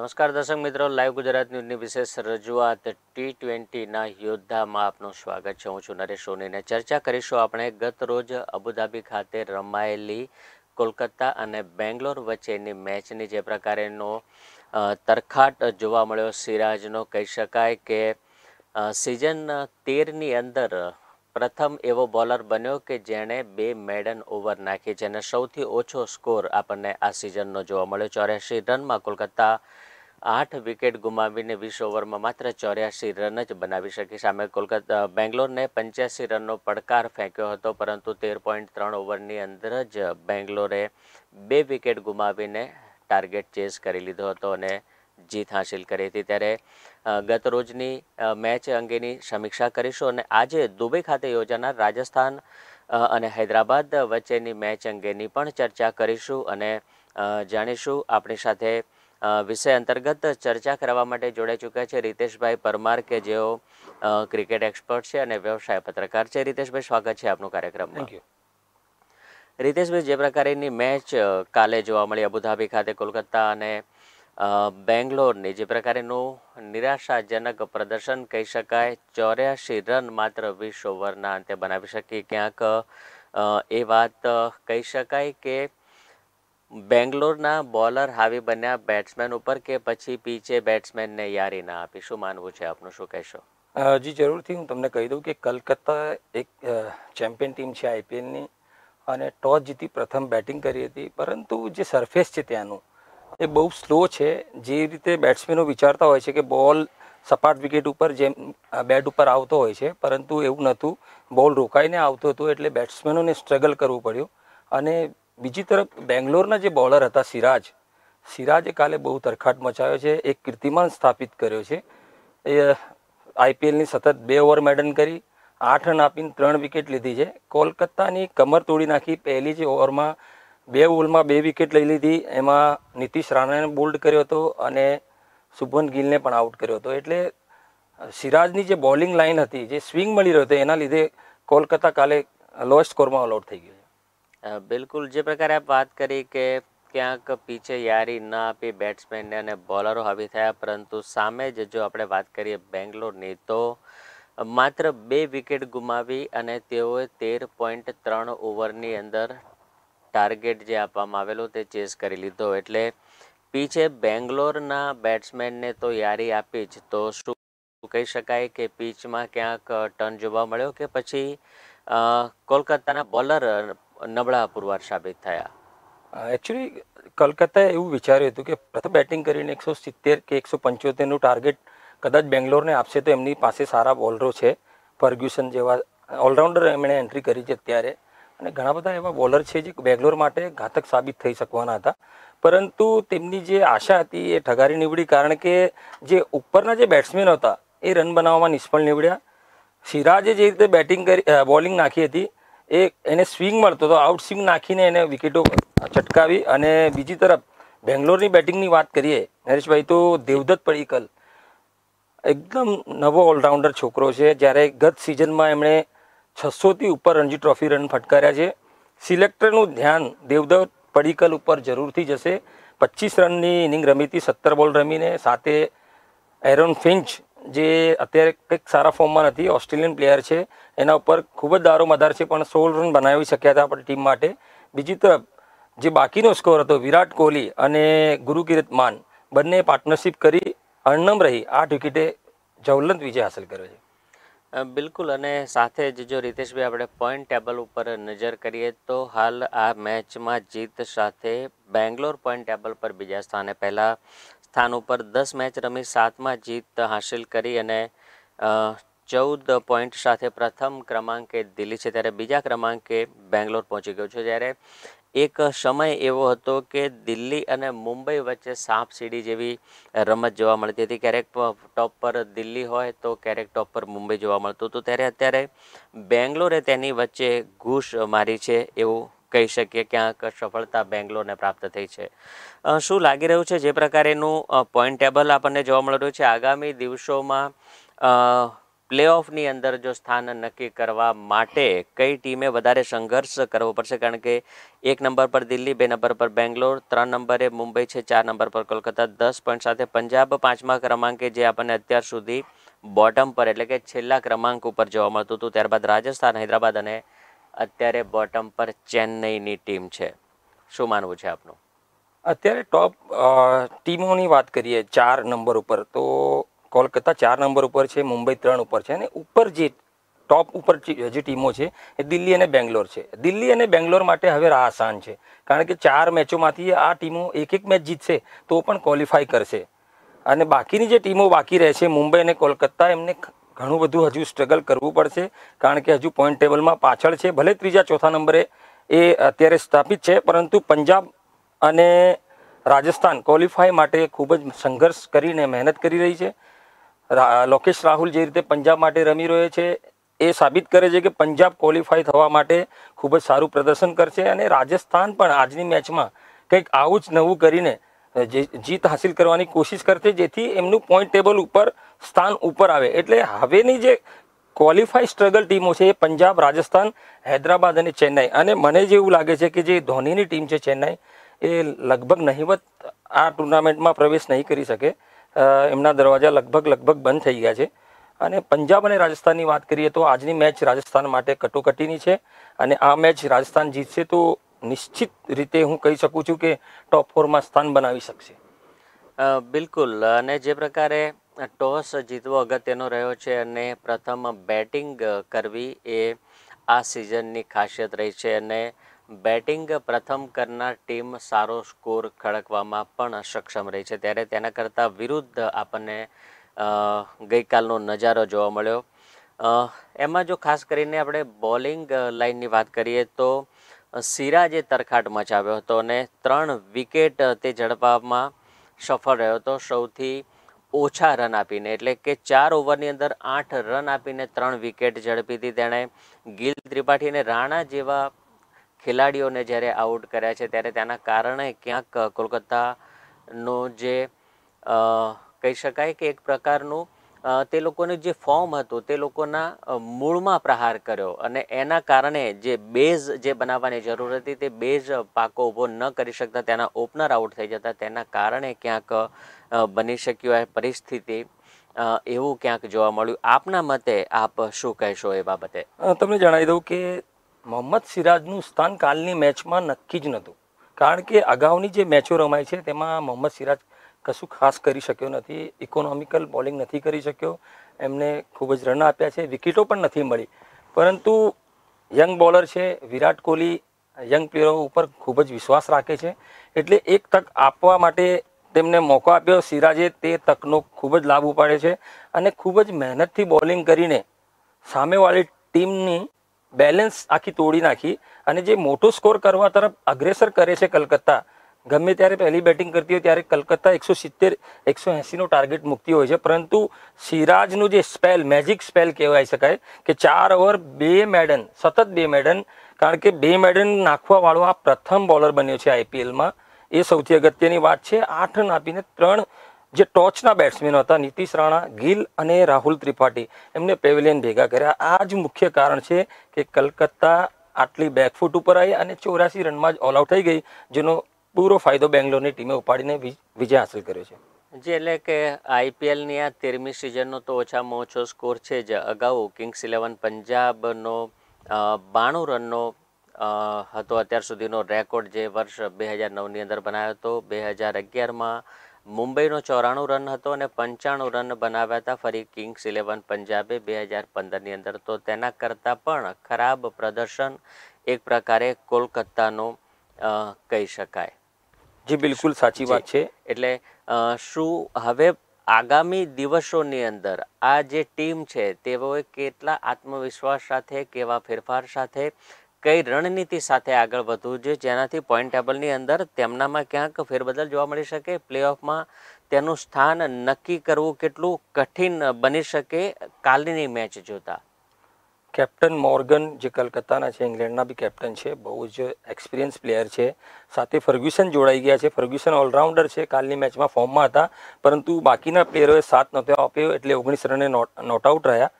નમસ્કાર દર્શક મિત્રો લાઈવ ગુજરાત ન્યૂઝની વિશેષ રજૂઆત ટી ટ્વેન્ટીના યોદ્ધામાં આપનું સ્વાગત છે હું છું નરેશ સોનીને ચર્ચા કરીશું આપણે ગત રોજ અબુધાબી ખાતે રમાયેલી કોલકાતા અને બેંગ્લોર વચ્ચેની મેચની જે પ્રકારેનો તરખાટ જોવા મળ્યો સિરાજનો કહી શકાય કે સિઝન તેરની અંદર પ્રથમ એવો બોલર બન્યો કે જેણે બે મેડન ઓવર નાખી જેને સૌથી ઓછો સ્કોર આપણને આ સિઝનનો જોવા મળ્યો ચોર્યાસી રનમાં કોલકાતા આઠ વિકેટ ગુમાવીને વીસ ઓવરમાં માત્ર ચોર્યાસી રન જ બનાવી શકી સામે કોલકાતા બેંગ્લોરને પંચ્યાસી રનનો પડકાર ફેંક્યો હતો પરંતુ તેર પોઈન્ટ ત્રણ ઓવરની અંદર જ બેંગ્લોરે બે વિકેટ ગુમાવીને ટાર્ગેટ ચેસ કરી લીધો હતો અને જીત હાંસિલ કરી હતી ત્યારે ગત રોજની મેચ અંગેની સમીક્ષા કરીશું અને આજે દુબઈ ખાતે યોજાનાર રાજસ્થાન અને હૈદરાબાદ વચ્ચેની મેચ અંગેની પણ ચર્ચા કરીશું અને જાણીશું આપણી સાથે વિષય અંતર્ગત ચર્ચા કરવા માટે જોડાઈ ચૂક્યા છે રીતેશભાઈ પરમાર કે જેઓ ક્રિકેટ એક્સપર્ટ છે અને વ્યવસાય પત્રકાર છે રીતેશભાઈ સ્વાગત છે આપનું કાર્યક્રમમાં રીતેશભાઈ જે પ્રકારેની મેચ કાલે જોવા મળી અબુધાબી ખાતે કોલકાતા અને બેંગ્લોરની જે પ્રકારેનું નિરાશાજનક પ્રદર્શન કહી શકાય ચોર્યાસી રન માત્ર વીસ ઓવરના અંતે બનાવી શકીએ ક્યાંક એ વાત કહી શકાય કે બેંગ્લોરના બોલર હાવી બન્યા બેટ્સમેન ઉપર કે પછી પીચે બેટ્સમેનને યારી ના આપી શું માનવું છે આપનું શું કહેશો હજી જરૂરથી હું તમને કહી દઉં કે કલકત્તા એક ચેમ્પિયન ટીમ છે આઈપીએલની અને ટોસ જીતી પ્રથમ બેટિંગ કરી હતી પરંતુ જે સરફેસ છે ત્યાંનું એ બહુ સ્લો છે જે રીતે બેટ્સમેનો વિચારતા હોય છે કે બોલ સપાટ વિકેટ ઉપર જેમ બેટ ઉપર આવતો હોય છે પરંતુ એવું નહોતું બોલ રોકાઈને આવતો હતો એટલે બેટ્સમેનોને સ્ટ્રગલ કરવું પડ્યું અને બીજી તરફ બેંગ્લોરના જે બોલર હતા સિરાજ સિરાજે કાલે બહુ તરખાટ મચાવ્યો છે એક કીર્તિમાન સ્થાપિત કર્યો છે એ આઈપીએલની સતત બે ઓવર મેડન કરી આઠ રન આપીને ત્રણ વિકેટ લીધી છે કોલકાતાની કમર તોડી નાખી પહેલી જે ઓવરમાં બે બોલમાં બે વિકેટ લઈ લીધી એમાં નીતિશ રાણાને બોલ્ડ કર્યો હતો અને શુભન ગિલને પણ આઉટ કર્યો હતો એટલે સિરાજની જે બોલિંગ લાઇન હતી જે સ્વિંગ મળી રહ્યો હતો એના લીધે કોલકાતા કાલે લો સ્કોરમાં ઓલ આઉટ થઈ ગયું બિલકુલ જે પ્રકારે આપ વાત કરી કે ક્યાંક પીછે યારી ના આપી બેટ્સમેનને અને બોલરો હાવી થયા પરંતુ સામે જ જો આપણે વાત કરીએ બેંગ્લોરની તો માત્ર બે વિકેટ ગુમાવી અને તેઓએ તેર પોઈન્ટ ત્રણ ઓવરની અંદર ટાર્ગેટ જે આપવામાં આવેલો તે ચેસ કરી લીધો એટલે પીછે બેંગ્લોરના બેટ્સમેનને તો યારી આપી જ તો શું કહી શકાય કે પીચમાં ક્યાંક ટર્ન જોવા મળ્યો કે પછી કોલકાતાના બોલર નબળા પુરવાર સાબિત થયા એકચ્યુઅલી કલકત્તાએ એવું વિચાર્યું હતું કે પ્રથમ બેટિંગ કરીને એકસો સિત્તેર કે એકસો પંચોતેરનું ટાર્ગેટ કદાચ બેંગ્લોરને આપશે તો એમની પાસે સારા બોલરો છે ફર્ગ્યુસન જેવા ઓલરાઉન્ડર એમણે એન્ટ્રી કરી છે અત્યારે અને ઘણા બધા એવા બોલર છે જે બેંગ્લોર માટે ઘાતક સાબિત થઈ શકવાના હતા પરંતુ તેમની જે આશા હતી એ ઠગારી નીવડી કારણ કે જે ઉપરના જે બેટ્સમેન હતા એ રન બનાવવામાં નિષ્ફળ નીવડ્યા સિરાજે જે રીતે બેટિંગ કરી બોલિંગ નાખી હતી એ એને સ્વિંગ મળતો હતો આઉટ સ્વિંગ નાખીને એને વિકેટો છટકાવી અને બીજી તરફ બેંગ્લોરની બેટિંગની વાત કરીએ નરેશભાઈ તો દેવદત્ત પડીકલ એકદમ નવો ઓલરાઉન્ડર છોકરો છે જ્યારે ગત સિઝનમાં એમણે છસોથી ઉપર રણજી ટ્રોફી રન ફટકાર્યા છે સિલેક્ટરનું ધ્યાન દેવદત્ત પડીકલ ઉપર જરૂરથી જશે પચીસ રનની ઇનિંગ રમીતી સત્તર બોલ રમીને સાથે એરોન ફિન્ચ જે અત્યારે કંઈક સારા ફોર્મમાં નથી ઓસ્ટ્રેલિયન પ્લેયર છે એના ઉપર ખૂબ જ દારો મદાર છે પણ સોળ રન બનાવી શક્યા હતા આપણી ટીમ માટે બીજી તરફ જે બાકીનો સ્કોર હતો વિરાટ કોહલી અને ગુરુકિરત માન બંને પાર્ટનરશિપ કરી અણનમ રહી આઠ વિકેટે જવલંત વિજય હાંસલ કર્યો છે બિલકુલ અને સાથે જ જો રીતેશભાઈ આપણે પોઈન્ટ ટેબલ ઉપર નજર કરીએ તો હાલ આ મેચમાં જીત સાથે બેંગ્લોર પોઈન્ટ ટેબલ પર બીજા સ્થાને પહેલાં સ્થાન ઉપર દસ મેચ રમી સાતમાં જીત હાંસિલ કરી અને ચૌદ પોઈન્ટ સાથે પ્રથમ ક્રમાંકે દિલ્હી છે ત્યારે બીજા ક્રમાંકે બેંગ્લોર પહોંચી ગયો છે જ્યારે એક સમય એવો હતો કે દિલ્હી અને મુંબઈ વચ્ચે સાપ સીડી જેવી રમત જોવા મળતી હતી ક્યારેક ટોપ પર દિલ્હી હોય તો ક્યારેક ટોપ પર મુંબઈ જોવા મળતું હતું ત્યારે અત્યારે બેંગ્લોરે તેની વચ્ચે ઘૂસ મારી છે એવું કહી શકીએ ક્યાંક સફળતા બેંગ્લોરને પ્રાપ્ત થઈ છે શું લાગી રહ્યું છે જે પ્રકારેનું પોઈન્ટ ટેબલ આપણને જોવા મળી રહ્યું છે આગામી દિવસોમાં પ્લેઓફની અંદર જો સ્થાન નક્કી કરવા માટે કઈ ટીમે વધારે સંઘર્ષ કરવો પડશે કારણ કે એક નંબર પર દિલ્હી બે નંબર પર બેંગ્લોર ત્રણ નંબરે મુંબઈ છે ચાર નંબર પર કોલકાતા દસ પોઈન્ટ સાથે પંજાબ પાંચમા ક્રમાંકે જે આપણને અત્યાર સુધી બોટમ પર એટલે કે છેલ્લા ક્રમાંક ઉપર જોવા મળતું હતું ત્યારબાદ રાજસ્થાન હૈદરાબાદ અને અત્યારે બોટમ પર ચેન્નઈની ટીમ છે શું માનવું છે આપનું અત્યારે ટોપ ટીમોની વાત કરીએ ચાર નંબર ઉપર તો કોલકાતા ચાર નંબર ઉપર છે મુંબઈ ત્રણ ઉપર છે અને ઉપર જે ટોપ ઉપર જે ટીમો છે એ દિલ્હી અને બેંગ્લોર છે દિલ્હી અને બેંગ્લોર માટે હવે રાહ આસાન છે કારણ કે ચાર મેચોમાંથી આ ટીમો એક એક મેચ જીતશે તો પણ ક્વોલિફાય કરશે અને બાકીની જે ટીમો બાકી રહેશે મુંબઈ અને કોલકાતા એમને ઘણું બધું હજુ સ્ટ્રગલ કરવું પડશે કારણ કે હજુ પોઈન્ટ ટેબલમાં પાછળ છે ભલે ત્રીજા ચોથા નંબરે એ અત્યારે સ્થાપિત છે પરંતુ પંજાબ અને રાજસ્થાન ક્વોલિફાય માટે ખૂબ જ સંઘર્ષ કરીને મહેનત કરી રહી છે લોકેશ રાહુલ જે રીતે પંજાબ માટે રમી રહ્યો છે એ સાબિત કરે છે કે પંજાબ ક્વોલિફાય થવા માટે ખૂબ જ સારું પ્રદર્શન કરશે અને રાજસ્થાન પણ આજની મેચમાં કંઈક આવું જ નવું કરીને જીત હાંસિલ કરવાની કોશિશ કરશે જેથી એમનું પોઈન્ટ ટેબલ ઉપર સ્થાન ઉપર આવે એટલે હવેની જે ક્વોલિફાઈ સ્ટ્રગલ ટીમો છે એ પંજાબ રાજસ્થાન હૈદરાબાદ અને ચેન્નાઈ અને મને એવું લાગે છે કે જે ધોનીની ટીમ છે ચેન્નાઈ એ લગભગ નહીવત આ ટુર્નામેન્ટમાં પ્રવેશ નહીં કરી શકે એમના દરવાજા લગભગ લગભગ બંધ થઈ ગયા છે અને પંજાબ અને રાજસ્થાનની વાત કરીએ તો આજની મેચ રાજસ્થાન માટે કટોકટીની છે અને આ મેચ રાજસ્થાન જીતશે તો નિશ્ચિત રીતે હું કહી શકું છું કે ટોપ ફોરમાં સ્થાન બનાવી શકશે બિલકુલ અને જે પ્રકારે ટોસ જીતવો અગત્યનો રહ્યો છે અને પ્રથમ બેટિંગ કરવી એ આ સિઝનની ખાસિયત રહી છે અને બેટિંગ પ્રથમ કરનાર ટીમ સારો સ્કોર ખડકવામાં પણ સક્ષમ રહી છે ત્યારે તેના કરતાં વિરુદ્ધ આપણને ગઈકાલનો નજારો જોવા મળ્યો એમાં જો ખાસ કરીને આપણે બોલિંગ લાઇનની વાત કરીએ તો સિરાજે તરખાટ મચાવ્યો હતો અને ત્રણ વિકેટ તે ઝડપામાં સફળ રહ્યો હતો સૌથી ઓછા રન આપીને એટલે કે ચાર ઓવરની અંદર આઠ રન આપીને ત્રણ વિકેટ ઝડપી હતી તેણે ગિલ ત્રિપાઠી અને રાણા જેવા ખેલાડીઓને જ્યારે આઉટ કર્યા છે ત્યારે તેના કારણે ક્યાંક કોલકાતાનો જે કહી શકાય કે એક પ્રકારનું તે લોકોનું જે ફોર્મ હતું તે લોકોના મૂળમાં પ્રહાર કર્યો અને એના કારણે જે બેઝ જે બનાવવાની જરૂર હતી તે બેઝ પાકો ઊભો ન કરી શકતા તેના ઓપનર આઉટ થઈ જતા તેના કારણે ક્યાંક બની શક્યું એ પરિસ્થિતિ એવું ક્યાંક જોવા મળ્યું આપના મતે આપ શું કહેશો એ બાબતે તમને જણાવી દઉં કે મોહમ્મદ સિરાજનું સ્થાન કાલની મેચમાં નક્કી જ નહોતું કારણ કે અગાઉની જે મેચો રમાય છે તેમાં મોહમ્મદ સિરાજ કશું ખાસ કરી શક્યો નથી ઇકોનોમિકલ બોલિંગ નથી કરી શક્યો એમને ખૂબ જ રન આપ્યા છે વિકેટો પણ નથી મળી પરંતુ યંગ બોલર છે વિરાટ કોહલી યંગ પ્લેયરો ઉપર ખૂબ જ વિશ્વાસ રાખે છે એટલે એક તક આપવા માટે તેમને મોકો આપ્યો સિરાજે તે તકનો ખૂબ જ લાભ ઉપાડે છે અને ખૂબ જ મહેનતથી બોલિંગ કરીને સામેવાળી ટીમની બેલેન્સ આખી તોડી નાખી અને જે મોટો સ્કોર કરવા તરફ અગ્રેસર કરે છે કલકત્તા ગમે ત્યારે પહેલી બેટિંગ કરતી હોય ત્યારે કલકત્તા એકસો સિત્તેર એકસો એંસીનું ટાર્ગેટ મૂકતી હોય છે પરંતુ સિરાજનું જે સ્પેલ મેજિક સ્પેલ કહેવાય શકાય કે ચાર ઓવર બે મેડન સતત બે મેડન કારણ કે બે મેડન નાખવાવાળો આ પ્રથમ બોલર બન્યો છે આઈપીએલમાં એ સૌથી અગત્યની વાત છે આઠ રન આપીને ત્રણ જે ટોચના બેટ્સમેન હતા નીતિશ રાણા ગિલ અને રાહુલ ત્રિપાઠી એમને પેવેલિયન ભેગા કર્યા આ જ મુખ્ય કારણ છે કે કલકત્તા આટલી બેકફૂટ ઉપર આવી અને ચોરાસી રનમાં જ ઓલઆઉટ થઈ ગઈ જેનો પૂરો ફાયદો બેંગ્લોરની ટીમે ઉપાડીને વિજય હાંસલ કર્યો છે જે એટલે કે આઈપીએલની આ તેરમી સિઝનનો તો ઓછામાં ઓછો સ્કોર છે જ અગાઉ કિંગ્સ ઇલેવન પંજાબનો બાણું રનનો હતો અત્યાર સુધીનો રેકોર્ડ જે વર્ષ બે હજાર નવની અંદર બનાવ્યો હતો બે હજાર અગિયારમાં મુંબઈનો ચોરાણું રન હતો અને પંચાણું રન બનાવ્યા હતા ફરી કિંગ્સ ઇલેવન પંજાબે બે હજાર પંદરની અંદર તો તેના કરતાં પણ ખરાબ પ્રદર્શન એક પ્રકારે કોલકાતાનો કહી શકાય જી બિલકુલ સાચી વાત છે એટલે શું હવે આગામી દિવસોની અંદર આ જે ટીમ છે તેઓએ કેટલા આત્મવિશ્વાસ સાથે કેવા ફેરફાર સાથે કઈ રણનીતિ સાથે આગળ વધવું જોઈએ જેનાથી પોઈન્ટ ટેબલની અંદર તેમનામાં ક્યાંક ફેરબદલ જોવા મળી શકે પ્લેઓફમાં તેનું સ્થાન નક્કી કરવું કેટલું કઠિન બની શકે કાલની મેચ જોતા કેપ્ટન મોર્ગન જે કલકત્તાના છે ઇંગ્લેન્ડના બી કેપ્ટન છે બહુ જ એક્સપિરિયન્સ પ્લેયર છે સાથે ફર્ગ્યુસન જોડાઈ ગયા છે ફર્ગ્યુસન ઓલરાઉન્ડર છે કાલની મેચમાં ફોર્મમાં હતા પરંતુ બાકીના પ્લેયરોએ સાત નહોતો આપ્યો એટલે ઓગણીસ રને નોટ આઉટ રહ્યા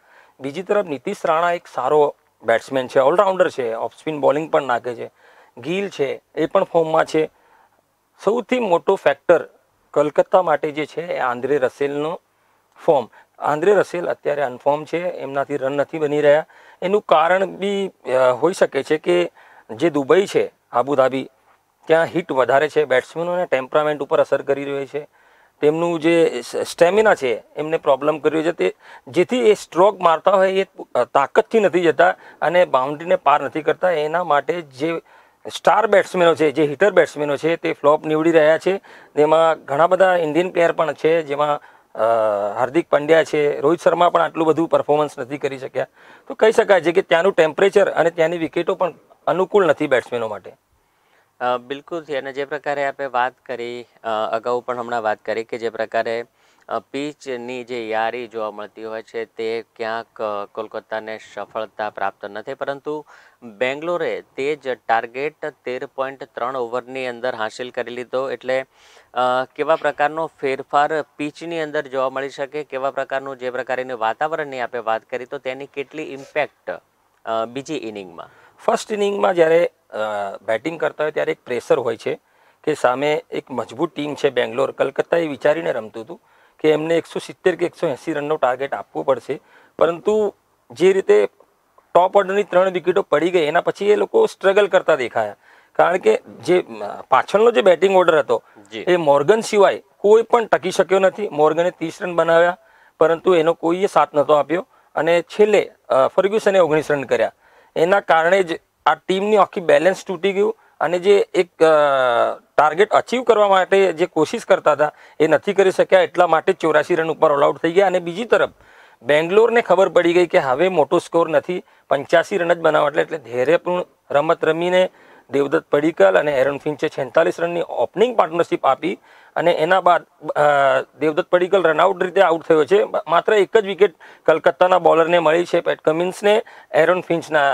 બીજી તરફ નીતિશ રાણા એક સારો બેટ્સમેન છે ઓલરાઉન્ડર છે ઓફ સ્પિન બોલિંગ પણ નાખે છે ગીલ છે એ પણ ફોર્મમાં છે સૌથી મોટો ફેક્ટર કલકત્તા માટે જે છે એ આંદ્રે રસેલનો ફોર્મ આંધ્રે રસેલ અત્યારે અનફોર્મ છે એમનાથી રન નથી બની રહ્યા એનું કારણ બી હોઈ શકે છે કે જે દુબઈ છે આબુધાબી ત્યાં હિટ વધારે છે બેટ્સમેનોના ટેમ્પરામેન્ટ ઉપર અસર કરી રહ્યો છે તેમનું જે સ્ટેમિના છે એમને પ્રોબ્લેમ કર્યો છે તે જેથી એ સ્ટ્રોક મારતા હોય એ તાકતથી નથી જતા અને બાઉન્ડ્રીને પાર નથી કરતા એના માટે જે સ્ટાર બેટ્સમેનો છે જે હિટર બેટ્સમેનો છે તે ફ્લોપ નીવડી રહ્યા છે તેમાં ઘણા બધા ઇન્ડિયન પ્લેયર પણ છે જેમાં હાર્દિક પંડ્યા છે રોહિત શર્મા પણ આટલું બધું પરફોર્મન્સ નથી કરી શક્યા તો કહી શકાય છે કે ત્યાંનું ટેમ્પરેચર અને ત્યાંની વિકેટો પણ અનુકૂળ નથી બેટ્સમેનો માટે બિલકુલથી અને જે પ્રકારે આપણે વાત કરી અગાઉ પણ હમણાં વાત કરી કે જે પ્રકારે પીચની જે યારી જોવા મળતી હોય છે તે ક્યાંક કોલકાતાને સફળતા પ્રાપ્ત નથી પરંતુ બેંગ્લોરે તે જ ટાર્ગેટ તેર પોઈન્ટ ત્રણ ઓવરની અંદર હાંસિલ કરી લીધો એટલે કેવા પ્રકારનો ફેરફાર પીચની અંદર જોવા મળી શકે કેવા પ્રકારનું જે પ્રકારની વાતાવરણની આપણે વાત કરી તો તેની કેટલી ઇમ્પેક્ટ બીજી ઇનિંગમાં ફર્સ્ટ ઇનિંગમાં જ્યારે બેટિંગ કરતા હોય ત્યારે એક પ્રેશર હોય છે કે સામે એક મજબૂત ટીમ છે બેંગ્લોર કલકત્તા એ વિચારીને રમતું હતું કે એમને એકસો સિત્તેર કે એકસો એંસી રનનો ટાર્ગેટ આપવો પડશે પરંતુ જે રીતે ટોપ ઓર્ડરની ત્રણ વિકેટો પડી ગઈ એના પછી એ લોકો સ્ટ્રગલ કરતા દેખાયા કારણ કે જે પાછળનો જે બેટિંગ ઓર્ડર હતો એ મોર્ગન સિવાય કોઈ પણ ટકી શક્યો નથી મોર્ગને ત્રીસ રન બનાવ્યા પરંતુ એનો કોઈએ સાથ નહોતો આપ્યો અને છેલ્લે ફર્ગ્યુસને ઓગણીસ રન કર્યા એના કારણે જ આ ટીમની આખી બેલેન્સ તૂટી ગયું અને જે એક ટાર્ગેટ અચીવ કરવા માટે જે કોશિશ કરતા હતા એ નથી કરી શક્યા એટલા માટે ચોરાશી રન ઉપર ઓલ આઉટ થઈ ગયા અને બીજી તરફ બેંગ્લોરને ખબર પડી ગઈ કે હવે મોટો સ્કોર નથી પંચ્યાસી રન જ બનાવવા એટલે ધૈર્યપૂર્ણ રમત રમીને દેવદત્ત પડીકલ અને એરન ફિન્ચે છેતાલીસ રનની ઓપનિંગ પાર્ટનરશિપ આપી અને એના બાદ દેવદત્ત પડીકલ રનઆઉટ રીતે આઉટ થયો છે માત્ર એક જ વિકેટ કલકત્તાના બોલરને મળી છે પેટ કમિન્સને એરન ફિન્ચના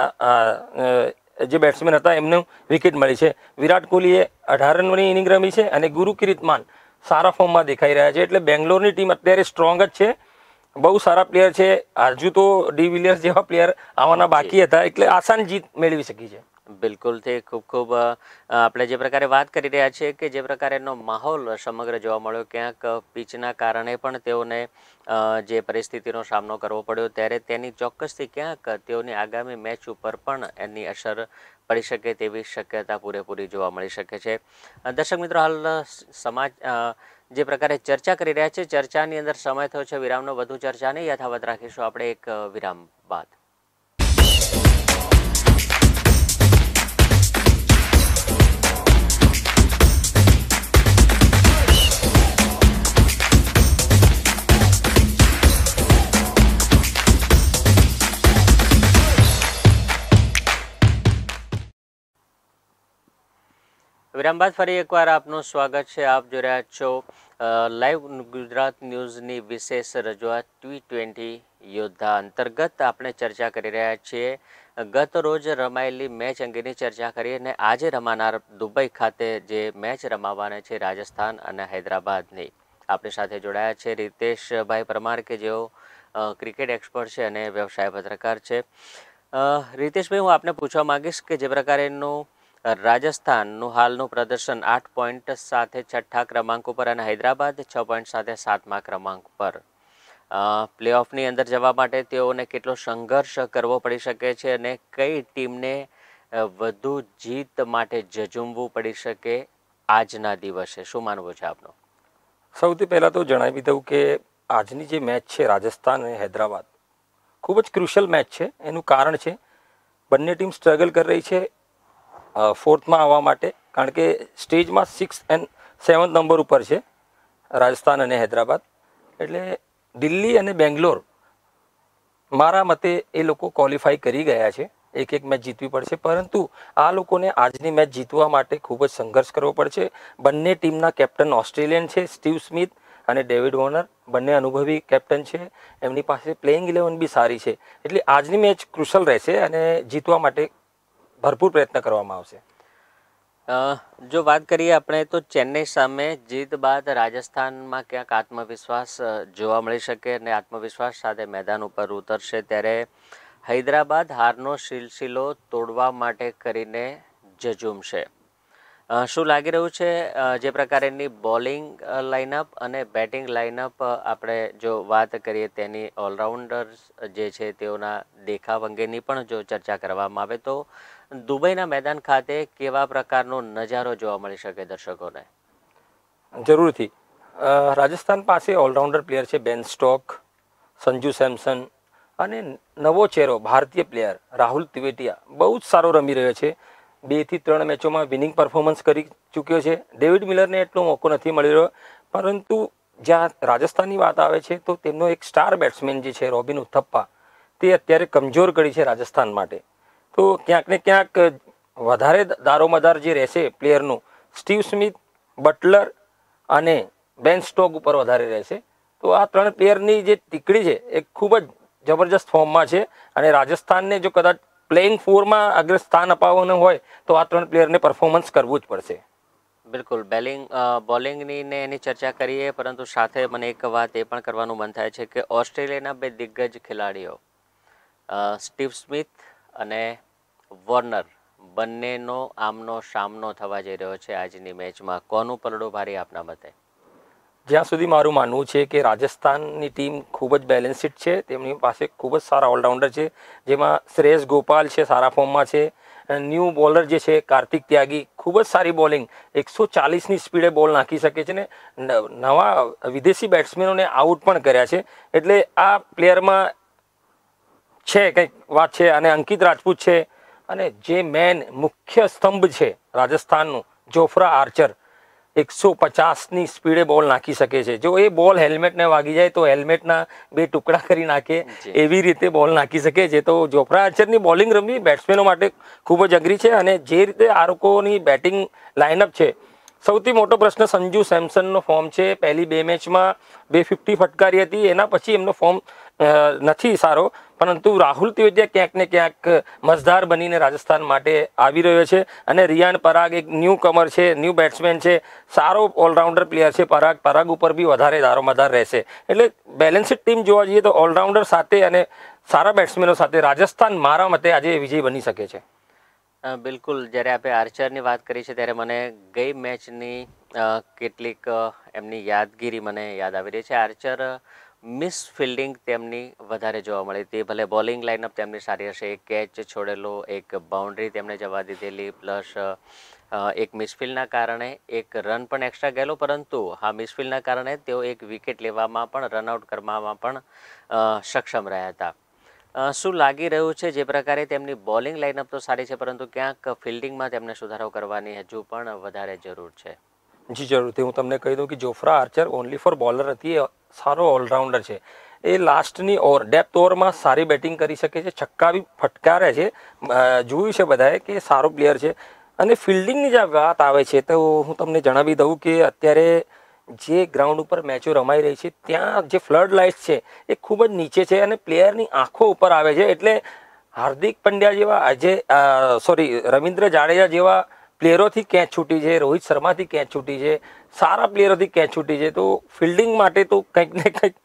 જે બેટ્સમેન હતા એમને વિકેટ મળી છે વિરાટ કોહલીએ અઢાર રનની ઇનિંગ રમી છે અને ગુરુ કિરીતમાન સારા ફોર્મમાં દેખાઈ રહ્યા છે એટલે બેંગ્લોરની ટીમ અત્યારે સ્ટ્રોંગ જ છે બહુ સારા પ્લેયર છે હજુ તો ડી વિલિયર્સ જેવા પ્લેયર આવવાના બાકી હતા એટલે આસાન જીત મેળવી શકી છે બિલકુલ તે ખૂબ ખૂબ આપણે જે પ્રકારે વાત કરી રહ્યા છીએ કે જે પ્રકારેનો માહોલ સમગ્ર જોવા મળ્યો ક્યાંક પીચના કારણે પણ તેઓને જે પરિસ્થિતિનો સામનો કરવો પડ્યો ત્યારે તેની ચોક્કસથી ક્યાંક તેઓની આગામી મેચ ઉપર પણ એની અસર પડી શકે તેવી શક્યતા પૂરેપૂરી જોવા મળી શકે છે દર્શક મિત્રો હાલ સમાજ જે પ્રકારે ચર્ચા કરી રહ્યા છે ચર્ચાની અંદર સમય થયો છે વિરામનો વધુ ચર્ચા નહીં યથાવત રાખીશું આપણે એક વિરામ બાદ વિરામ બાદ ફરી એકવાર આપનું સ્વાગત છે આપ જોઈ રહ્યા છો લાઈવ ગુજરાત ન્યૂઝની વિશેષ રજૂઆત ટી ટ્વેન્ટી યોદ્ધા અંતર્ગત આપણે ચર્ચા કરી રહ્યા છીએ ગત રોજ રમાયેલી મેચ અંગેની ચર્ચા કરી અને આજે રમાનાર દુબઈ ખાતે જે મેચ રમાવાના છે રાજસ્થાન અને હૈદરાબાદની આપણી સાથે જોડાયા છે રીતેશભાઈ પરમાર કે જેઓ ક્રિકેટ એક્સપર્ટ છે અને વ્યવસાય પત્રકાર છે રીતેશભાઈ હું આપને પૂછવા માગીશ કે જે પ્રકારેનું રાજસ્થાનનું હાલનું પ્રદર્શન આઠ પોઈન્ટ સાથે છઠ્ઠા ક્રમાંક ઉપર અને હૈદરાબાદ છ પોઈન્ટ સાથે સાતમા ક્રમાંક પર પ્લેઓફની અંદર જવા માટે તેઓને કેટલો સંઘર્ષ કરવો પડી શકે છે અને કઈ ટીમને વધુ જીત માટે જજુમવું પડી શકે આજના દિવસે શું માનવું છે આપનું સૌથી પહેલાં તો જણાવી દઉં કે આજની જે મેચ છે રાજસ્થાન અને હૈદરાબાદ ખૂબ જ ક્રુશિયલ મેચ છે એનું કારણ છે બંને ટીમ સ્ટ્રગલ કરી રહી છે ફોર્થમાં આવવા માટે કારણ કે સ્ટેજમાં સિક્સ એન્ડ સેવન્થ નંબર ઉપર છે રાજસ્થાન અને હૈદરાબાદ એટલે દિલ્હી અને બેંગ્લોર મારા મતે એ લોકો ક્વોલિફાઈ કરી ગયા છે એક એક મેચ જીતવી પડશે પરંતુ આ લોકોને આજની મેચ જીતવા માટે ખૂબ જ સંઘર્ષ કરવો પડશે બંને ટીમના કેપ્ટન ઓસ્ટ્રેલિયન છે સ્ટીવ સ્મિથ અને ડેવિડ વોર્નર બંને અનુભવી કેપ્ટન છે એમની પાસે પ્લેઇંગ ઇલેવન બી સારી છે એટલે આજની મેચ ક્રુશલ રહેશે અને જીતવા માટે ભરપૂર પ્રયત્ન કરવામાં આવશે જો વાત કરીએ આપણે તો ચેન્નઈ સામે જીત બાદ રાજસ્થાનમાં ક્યાંક આત્મવિશ્વાસ જોવા મળી શકે અને આત્મવિશ્વાસ સાથે મેદાન ઉપર ઉતરશે ત્યારે હૈદરાબાદ હારનો સિલસિલો તોડવા માટે કરીને જજુમશે શું લાગી રહ્યું છે જે પ્રકારેની બોલિંગ લાઇનઅપ અને બેટિંગ લાઇનઅપ આપણે જો વાત કરીએ તેની ઓલરાઉન્ડર્સ જે છે તેઓના દેખાવ અંગેની પણ જો ચર્ચા કરવામાં આવે તો દુબઈના મેદાન ખાતે કેવા પ્રકારનો નજારો જોવા મળી શકે દર્શકોને જરૂરથી રાજસ્થાન પાસે ઓલરાઉન્ડર પ્લેયર છે બેન સ્ટોક સંજુ સેમસન અને નવો ચહેરો ભારતીય પ્લેયર રાહુલ તિવેટિયા બહુ જ સારો રમી રહ્યો છે બે થી ત્રણ મેચોમાં વિનિંગ પરફોર્મન્સ કરી ચૂક્યો છે ડેવિડ મિલરને એટલો મોકો નથી મળી રહ્યો પરંતુ જ્યાં રાજસ્થાનની વાત આવે છે તો તેમનો એક સ્ટાર બેટ્સમેન જે છે રોબિન ઉથપ્પા તે અત્યારે કમજોર કરી છે રાજસ્થાન માટે તો ક્યાંક ને ક્યાંક વધારે દારોમદાર જે રહેશે પ્લેયરનું સ્ટીવ સ્મિથ બટલર અને બેન સ્ટોક ઉપર વધારે રહેશે તો આ ત્રણ પ્લેયરની જે ટીકડી છે એ ખૂબ જ જબરજસ્ત ફોર્મમાં છે અને રાજસ્થાનને જો કદાચ પ્લેઇંગ ફોરમાં અગ્ર સ્થાન અપાવવાનું હોય તો આ ત્રણ પ્લેયરને પરફોર્મન્સ કરવું જ પડશે બિલકુલ બેલિંગ બોલિંગની ને એની ચર્ચા કરીએ પરંતુ સાથે મને એક વાત એ પણ કરવાનું મન થાય છે કે ઓસ્ટ્રેલિયાના બે દિગ્ગજ ખેલાડીઓ સ્ટીવ સ્મિથ અને વોર્નર બંનેનો આમનો સામનો થવા જઈ રહ્યો છે આજની મેચમાં કોનું પલડો ભારે આપના મતે જ્યાં સુધી મારું માનવું છે કે રાજસ્થાનની ટીમ ખૂબ જ બેલેન્સિડ છે તેમની પાસે ખૂબ જ સારા ઓલરાઉન્ડર છે જેમાં શ્રેયસ ગોપાલ છે સારા ફોર્મમાં છે ન્યૂ બોલર જે છે કાર્તિક ત્યાગી ખૂબ જ સારી બોલિંગ એકસો ચાલીસની સ્પીડે બોલ નાખી શકે છે ને નવા વિદેશી બેટ્સમેનોને આઉટ પણ કર્યા છે એટલે આ પ્લેયરમાં છે કંઈક વાત છે અને અંકિત રાજપૂત છે અને જે મેન મુખ્ય સ્તંભ છે રાજસ્થાનનું જોફરા આર્ચર એકસો પચાસની સ્પીડે બોલ નાખી શકે છે જો એ બોલ હેલ્મેટને વાગી જાય તો હેલ્મેટના બે ટુકડા કરી નાખે એવી રીતે બોલ નાખી શકે છે તો જોફરા આર્ચરની બોલિંગ રમવી બેટ્સમેનો માટે ખૂબ જ અઘરી છે અને જે રીતે આરોકોની બેટિંગ લાઇનઅપ છે સૌથી મોટો પ્રશ્ન સંજુ સેમસનનો ફોર્મ છે પહેલી બે મેચમાં બે ફિફ્ટી ફટકારી હતી એના પછી એમનો ફોર્મ નથી સારો પરંતુ રાહુલ તેવડિયા ક્યાંક ને ક્યાંક મજદાર બનીને રાજસ્થાન માટે આવી રહ્યો છે અને રિયાન પરાગ એક ન્યૂ કમર છે ન્યૂ બેટ્સમેન છે સારો ઓલરાઉન્ડર પ્લેયર છે પરાગ પરાગ ઉપર બી વધારે દારોમદાર રહેશે એટલે બેલેન્સડ ટીમ જોવા જઈએ તો ઓલરાઉન્ડર સાથે અને સારા બેટ્સમેનો સાથે રાજસ્થાન મારા મતે આજે વિજય બની શકે છે બિલકુલ જ્યારે આપણે આર્ચરની વાત કરી છે ત્યારે મને ગઈ મેચની કેટલીક એમની યાદગીરી મને યાદ આવી રહી છે આર્ચર મિસ ફિલ્ડિંગ તેમની વધારે જોવા મળી હતી ભલે બોલિંગ લાઇનઅપ તેમની સારી હશે એક કેચ છોડેલો એક બાઉન્ડ્રી તેમણે જવા દીધેલી પ્લસ એક મિસફિલના કારણે એક રન પણ એક્સ્ટ્રા ગયેલો પરંતુ હા મિસફિલ્ડના કારણે તેઓ એક વિકેટ લેવામાં પણ રન આઉટ કરવામાં પણ સક્ષમ રહ્યા હતા શું લાગી રહ્યું છે જે પ્રકારે તેમની બોલિંગ લાઇનઅપ તો સારી છે પરંતુ ક્યાંક ફિલ્ડિંગમાં તેમને સુધારો કરવાની હજુ પણ વધારે જરૂર છે જી જરૂરથી હું તમને કહી દઉં કે Jofra Archer only four bowler હતી સારો ઓલરાઉન્ડર છે એ લાસ્ટની ઓવર ડેપ્થ ઓવરમાં સારી બેટિંગ કરી શકે છે છક્કા બી ફટકારે છે જોયું છે બધાએ કે સારો પ્લેયર છે અને ફિલ્ડિંગની જે વાત આવે છે તો હું તમને જણાવી દઉં કે અત્યારે જે ગ્રાઉન્ડ ઉપર મેચો રમાઈ રહી છે ત્યાં જે ફ્લડ લાઇટ્સ છે એ ખૂબ જ નીચે છે અને પ્લેયરની આંખો ઉપર આવે છે એટલે હાર્દિક પંડ્યા જેવા અજય સોરી રવિન્દ્ર જાડેજા જેવા પ્લેયરોથી કેચ છૂટી છે રોહિત શર્માથી કેચ છૂટી છે સારા પ્લેયરોથી કેચ છૂટી છે તો ફિલ્ડિંગ માટે તો કંઈક ને કંઈક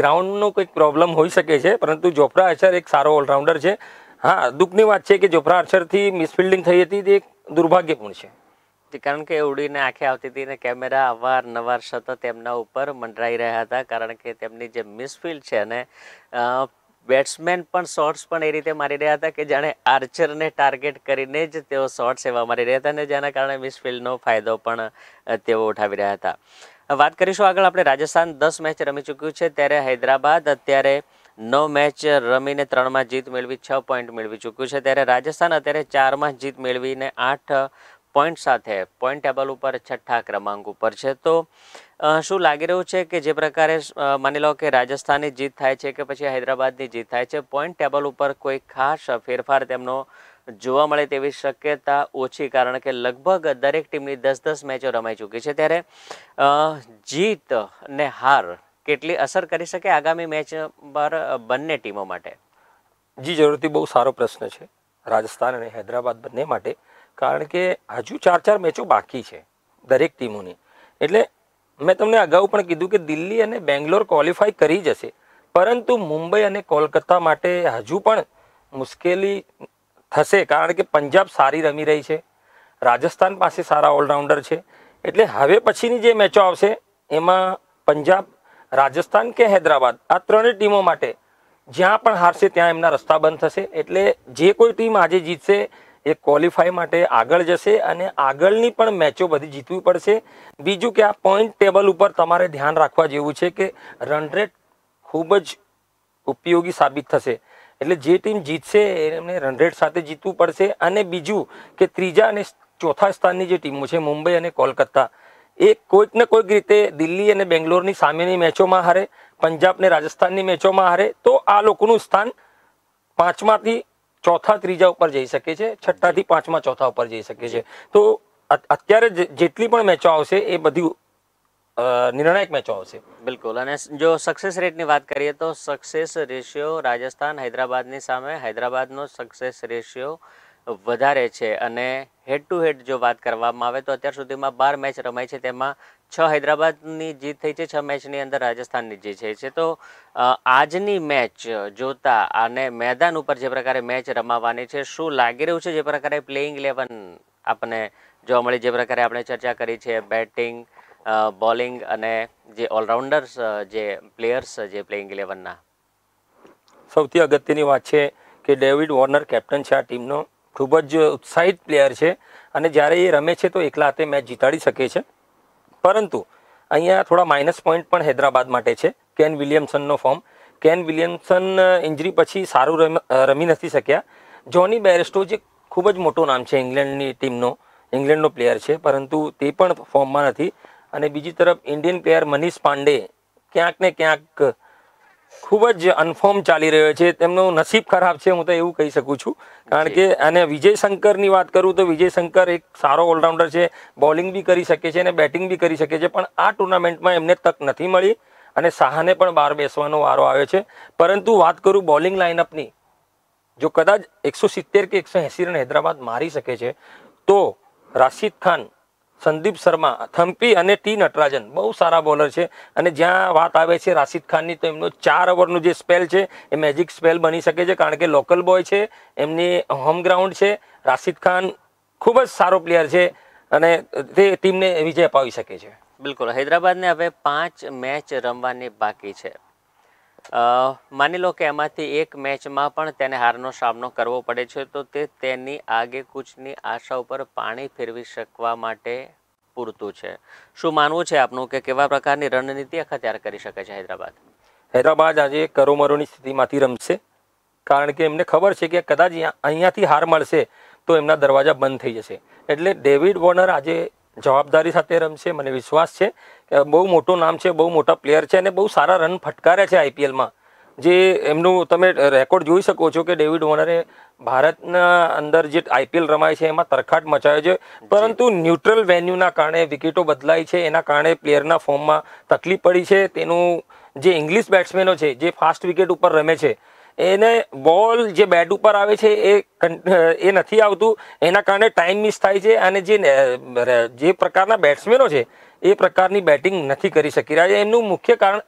ગ્રાઉન્ડનો કંઈક પ્રોબ્લેમ હોઈ શકે છે પરંતુ જોફરા અર્ચર એક સારો ઓલરાઉન્ડર છે હા દુઃખની વાત છે કે જોફરા અર્ચરથી મિસફિલ્ડિંગ થઈ હતી તે દુર્ભાગ્યપૂર્ણ છે કારણ કે ઉડીને આંખે આવતી હતી ને કેમેરા અવારનવાર સતત એમના ઉપર મંડરાઈ રહ્યા હતા કારણ કે તેમની જે મિસફિલ્ડ છે ને બેટ્સમેન પણ શોર્ટ્સ પણ એ રીતે મારી રહ્યા હતા કે જાણે આર્ચરને ટાર્ગેટ કરીને જ તેઓ શોર્ટ્સ એવા મારી રહ્યા હતા અને જેના કારણે મિસફિલ્ડનો ફાયદો પણ તેઓ ઉઠાવી રહ્યા હતા વાત કરીશું આગળ આપણે રાજસ્થાન દસ મેચ રમી ચૂક્યું છે ત્યારે હૈદરાબાદ અત્યારે નવ મેચ રમીને ત્રણમાં જીત મેળવી છ પોઈન્ટ મેળવી ચૂક્યું છે ત્યારે રાજસ્થાન અત્યારે ચારમાં જીત મેળવીને આઠ પોઈન્ટ સાથે પોઈન્ટ ટેબલ ઉપર છઠ્ઠા ક્રમાંક ઉપર છે તો શું લાગી રહ્યું છે કે જે પ્રકારે માની લો કે રાજસ્થાનની જીત થાય છે કે પછી હૈદરાબાદની જીત થાય છે પોઈન્ટ ટેબલ ઉપર કોઈ ખાસ ફેરફાર તેમનો જોવા મળે તેવી શક્યતા ઓછી કારણ કે લગભગ દરેક ટીમની દસ દસ મેચો રમાઈ ચૂકી છે ત્યારે જીત ને હાર કેટલી અસર કરી શકે આગામી મેચ પર બંને ટીમો માટે જી જરૂરથી બહુ સારો પ્રશ્ન છે રાજસ્થાન અને હૈદરાબાદ બંને માટે કારણ કે હજુ ચાર ચાર મેચો બાકી છે દરેક ટીમોની એટલે મેં તમને અગાઉ પણ કીધું કે દિલ્હી અને બેંગ્લોર ક્વોલિફાય કરી જશે પરંતુ મુંબઈ અને કોલકાતા માટે હજુ પણ મુશ્કેલી થશે કારણ કે પંજાબ સારી રમી રહી છે રાજસ્થાન પાસે સારા ઓલરાઉન્ડર છે એટલે હવે પછીની જે મેચો આવશે એમાં પંજાબ રાજસ્થાન કે હૈદરાબાદ આ ત્રણેય ટીમો માટે જ્યાં પણ હારશે ત્યાં એમના રસ્તા બંધ થશે એટલે જે કોઈ ટીમ આજે જીતશે એ ક્વોલિફાય માટે આગળ જશે અને આગળની પણ મેચો બધી જીતવી પડશે બીજું કે આ પોઈન્ટ ટેબલ ઉપર તમારે ધ્યાન રાખવા જેવું છે કે રન ખૂબ જ ઉપયોગી સાબિત થશે એટલે જે ટીમ જીતશે એમને રન સાથે જીતવું પડશે અને બીજું કે ત્રીજા અને ચોથા સ્થાનની જે ટીમો છે મુંબઈ અને કોલકાતા એ કોઈક ને કોઈક રીતે દિલ્હી અને બેંગ્લોરની સામેની મેચોમાં હારે પંજાબ ને રાજસ્થાનની મેચોમાં હારે તો આ લોકોનું સ્થાન પાંચમાંથી ચોથા ત્રીજા ઉપર જઈ શકે છે છઠ્ઠા થી પાંચમા ચોથા ઉપર જઈ શકે છે તો અત્યારે જેટલી પણ મેચો આવશે એ બધી નિર્ણાયક મેચો આવશે બિલકુલ અને જો સક્સેસ રેટની વાત કરીએ તો સક્સેસ રેશિયો રાજસ્થાન હૈદરાબાદની સામે હૈદરાબાદનો સક્સેસ રેશિયો વધારે છે અને હેડ ટુ હેડ જો વાત કરવામાં આવે તો અત્યાર સુધીમાં બાર મેચ રમાય છે તેમાં છ હૈદરાબાદની જીત થઈ છે છ મેચની અંદર રાજસ્થાનની જીત થઈ છે તો આજની મેચ જોતા અને મેદાન ઉપર જે પ્રકારે મેચ રમાવાની છે શું લાગી રહ્યું છે જે પ્રકારે પ્લેઇંગ ઇલેવન આપણને જોવા મળી જે પ્રકારે આપણે ચર્ચા કરી છે બેટિંગ બોલિંગ અને જે ઓલરાઉન્ડર્સ જે પ્લેયર્સ જે પ્લેઇંગ ઇલેવનના સૌથી અગત્યની વાત છે કે ડેવિડ વોર્નર કેપ્ટન છે આ ટીમનો ખૂબ જ ઉત્સાહિત પ્લેયર છે અને જ્યારે એ રમે છે તો એકલા હાથે મેચ જીતાડી શકે છે પરંતુ અહીંયા થોડા માઇનસ પોઈન્ટ પણ હૈદરાબાદ માટે છે કેન વિલિયમસનનો ફોર્મ કેન વિલિયમસન ઇન્જરી પછી સારું રમી નથી શક્યા જોની બેરેસ્ટો જે ખૂબ જ મોટું નામ છે ઇંગ્લેન્ડની ટીમનો ઇંગ્લેન્ડનો પ્લેયર છે પરંતુ તે પણ ફોર્મમાં નથી અને બીજી તરફ ઇન્ડિયન પ્લેયર મનીષ પાંડે ક્યાંક ને ક્યાંક ખૂબ જ અનફોર્મ ચાલી રહ્યો છે તેમનું નસીબ ખરાબ છે હું તો એવું કહી શકું છું કારણ કે અને વિજય શંકરની વાત કરું તો વિજય શંકર એક સારો ઓલરાઉન્ડર છે બોલિંગ બી કરી શકે છે અને બેટિંગ બી કરી શકે છે પણ આ ટુર્નામેન્ટમાં એમને તક નથી મળી અને સાહાને પણ બહાર બેસવાનો વારો આવ્યો છે પરંતુ વાત કરું બોલિંગ લાઇનઅપની જો કદાચ એકસો સિત્તેર કે એકસો એંસી રન હૈદરાબાદ મારી શકે છે તો રાશિદ ખાન સંદીપ શર્મા થમ્પી અને ટી નટરાજન બહુ સારા બોલર છે અને જ્યાં વાત આવે છે રાશિદ ખાનની તો એમનો ચાર ઓવરનું જે સ્પેલ છે એ મેજિક સ્પેલ બની શકે છે કારણ કે લોકલ બોય છે એમની હોમગ્રાઉન્ડ છે રાશિદ ખાન ખૂબ જ સારો પ્લેયર છે અને તે ટીમને વિજય અપાવી શકે છે બિલકુલ હૈદરાબાદને હવે પાંચ મેચ રમવાની બાકી છે માની લો કે એમાંથી એક મેચમાં પણ તેને હારનો સામનો કરવો પડે છે તો તે તેની આગે કૂચની આશા ઉપર પાણી ફેરવી શકવા માટે પૂરતું છે શું માનવું છે આપનું કે કેવા પ્રકારની રણનીતિ આખા તૈયાર કરી શકે છે હૈદરાબાદ હૈદરાબાદ આજે કરોમરોની સ્થિતિમાંથી રમશે કારણ કે એમને ખબર છે કે કદાચ અહીંયાથી હાર મળશે તો એમના દરવાજા બંધ થઈ જશે એટલે ડેવિડ વોર્નર આજે જવાબદારી સાથે રમશે મને વિશ્વાસ છે બહુ મોટું નામ છે બહુ મોટા પ્લેયર છે અને બહુ સારા રન ફટકાર્યા છે આઈપીએલમાં જે એમનું તમે રેકોર્ડ જોઈ શકો છો કે ડેવિડ વોર્નરે ભારતના અંદર જે આઈપીએલ રમાય છે એમાં તરખાટ મચાયો છે પરંતુ ન્યુટ્રલ વેન્યુના કારણે વિકેટો બદલાય છે એના કારણે પ્લેયરના ફોર્મમાં તકલીફ પડી છે તેનું જે ઇંગ્લિશ બેટ્સમેનો છે જે ફાસ્ટ વિકેટ ઉપર રમે છે એને બોલ જે બેટ ઉપર આવે છે એ એ નથી આવતું એના કારણે ટાઈમ મિસ થાય છે અને જે જે પ્રકારના બેટ્સમેનો છે એ પ્રકારની બેટિંગ નથી કરી શકી રહ્યા એમનું મુખ્ય કારણ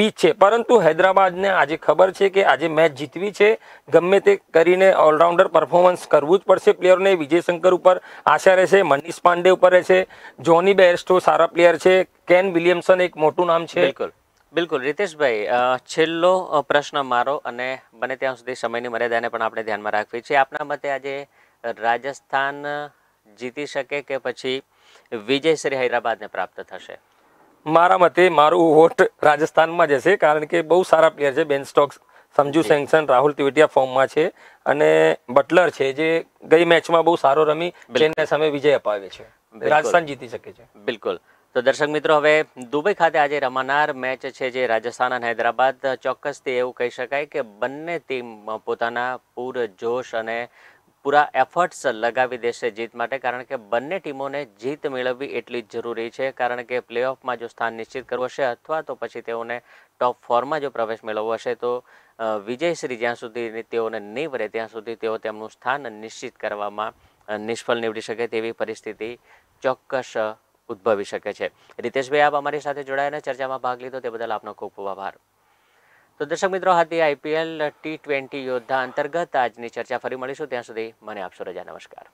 પીચ છે પરંતુ હૈદરાબાદને આજે ખબર છે કે આજે મેચ જીતવી છે ગમે તે કરીને ઓલરાઉન્ડર પરફોર્મન્સ કરવું જ પડશે પ્લેયરને વિજયશંકર ઉપર આશા રહેશે મનીષ પાંડે ઉપર રહેશે જોની બેરસ્ટો સારા પ્લેયર છે કેન વિલિયમ્સન એક મોટું નામ છે બિલકુલ બિલકુલ રીતેશભાઈ છેલ્લો પ્રશ્ન મારો અને બને ત્યાં સુધી સમયની મર્યાદાને પણ આપણે ધ્યાનમાં રાખવી છે આપના મતે આજે રાજસ્થાન જીતી શકે કે પછી વિજય વિજયશ્રી હૈદરાબાદને પ્રાપ્ત થશે મારા મતે મારું વોટ રાજસ્થાનમાં જશે કારણ કે બહુ સારા પ્લેયર છે બેન સ્ટોક્સ સમજુ સેંગસન રાહુલ તિવટિયા ફોર્મમાં છે અને બટલર છે જે ગઈ મેચમાં બહુ સારો રમી ચેન્નાઈ સામે વિજય અપાવે છે રાજસ્થાન જીતી શકે છે બિલકુલ તો દર્શક મિત્રો હવે દુબઈ ખાતે આજે રમાનાર મેચ છે જે રાજસ્થાન અને હૈદરાબાદ ચોક્કસથી એવું કહી શકાય કે બંને ટીમ પોતાના પૂર જોશ અને પૂરા એફર્ટ્સ લગાવી દેશે જીત માટે કારણ કે બંને ટીમોને જીત મેળવવી એટલી જ જરૂરી છે કારણ કે પ્લેઓફમાં જો સ્થાન નિશ્ચિત કરવું હશે અથવા તો પછી તેઓને ટોપ ફોરમાં જો પ્રવેશ મેળવવો હશે તો વિજયશ્રી જ્યાં સુધી તેઓને નહીં વળે ત્યાં સુધી તેઓ તેમનું સ્થાન નિશ્ચિત કરવામાં નિષ્ફળ નીવડી શકે તેવી પરિસ્થિતિ ચોક્કસ ઉદ્ભવી શકે છે રીતેશભાઈ આપ અમારી સાથે જોડાયા ચર્ચામાં ભાગ લીધો તે બદલ આપનો ખૂબ ખૂબ આભાર તો દર્શક મિત્રો હતી આઈપીએલ ટી ટ્વેન્ટી યોદ્ધા અંતર્ગત આજની ચર્ચા ફરી મળીશું ત્યાં સુધી મને આપશો રજા નમસ્કાર